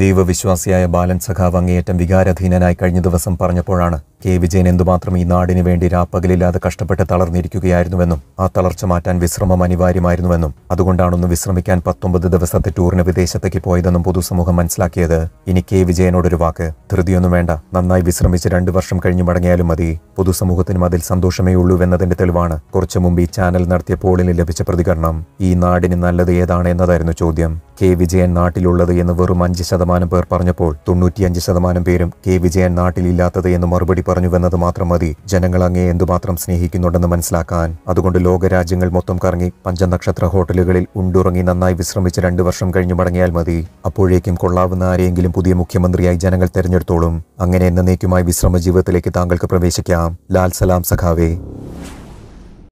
ദൈവവിശ്വാസിയായ ബാലൻ സഖാവ് അങ്ങേയറ്റം വികാരാധീനനായി കഴിഞ്ഞ ദിവസം പറഞ്ഞപ്പോഴാണ് കെ വിജയൻ എന്തുമാത്രം ഈ നാടിനു വേണ്ടി രാപ്പകലില്ലാതെ കഷ്ടപ്പെട്ട് തളർന്നിരിക്കുകയായിരുന്നുവെന്നും ആ തളർച്ച മാറ്റാൻ വിശ്രമം അനിവാര്യമായിരുന്നുവെന്നും അതുകൊണ്ടാണൊന്നും വിശ്രമിക്കാൻ പത്തൊമ്പത് ദിവസത്തെ ടൂറിന് വിദേശത്തേക്ക് പോയതെന്നും പൊതുസമൂഹം മനസ്സിലാക്കിയത് ഇനി കെ വിജയനോടൊരു വാക്ക് ധൃതിയൊന്നും വേണ്ട നന്നായി വിശ്രമിച്ച് രണ്ടു വർഷം കഴിഞ്ഞു മടങ്ങിയാലും മതി പൊതുസമൂഹത്തിനും അതിൽ സന്തോഷമേ ഉള്ളൂ എന്നതിന്റെ തെളിവാണ് കുറച്ചു മുമ്പ് ഈ ചാനൽ നടത്തിയ പോളിന് ലഭിച്ച പ്രതികരണം ഈ നാടിന് നല്ലത് ഏതാണ് എന്നതായിരുന്നു ചോദ്യം കെ വിജയൻ നാട്ടിലുള്ളത് എന്ന് വെറും അഞ്ച് ശതമാനം പേർ പറഞ്ഞപ്പോൾ തൊണ്ണൂറ്റിയഞ്ച് ശതമാനം പേരും കെ വിജയൻ നാട്ടിലില്ലാത്തത് എന്ന് മറുപടി പറഞ്ഞുവെന്നത് മാത്രം മതി ജനങ്ങൾ അങ്ങേ എന്തുമാത്രം സ്നേഹിക്കുന്നുണ്ടെന്ന് മനസ്സിലാക്കാൻ അതുകൊണ്ട് ലോകരാജ്യങ്ങൾ മൊത്തം കറങ്ങി പഞ്ചനക്ഷത്ര ഹോട്ടലുകളിൽ ഉണ്ടുറങ്ങി നന്നായി വിശ്രമിച്ച് രണ്ടു വർഷം കഴിഞ്ഞു മടങ്ങിയാൽ മതി അപ്പോഴേക്കും കൊള്ളാവുന്ന ആരെയെങ്കിലും പുതിയ മുഖ്യമന്ത്രിയായി ജനങ്ങൾ തെരഞ്ഞെടുത്തോളും അങ്ങനെ എന്നേക്കുമായി വിശ്രമ ജീവിതത്തിലേക്ക് താങ്കൾക്ക് പ്രവേശിക്കാം ലാൽ സലാം സഖാവേ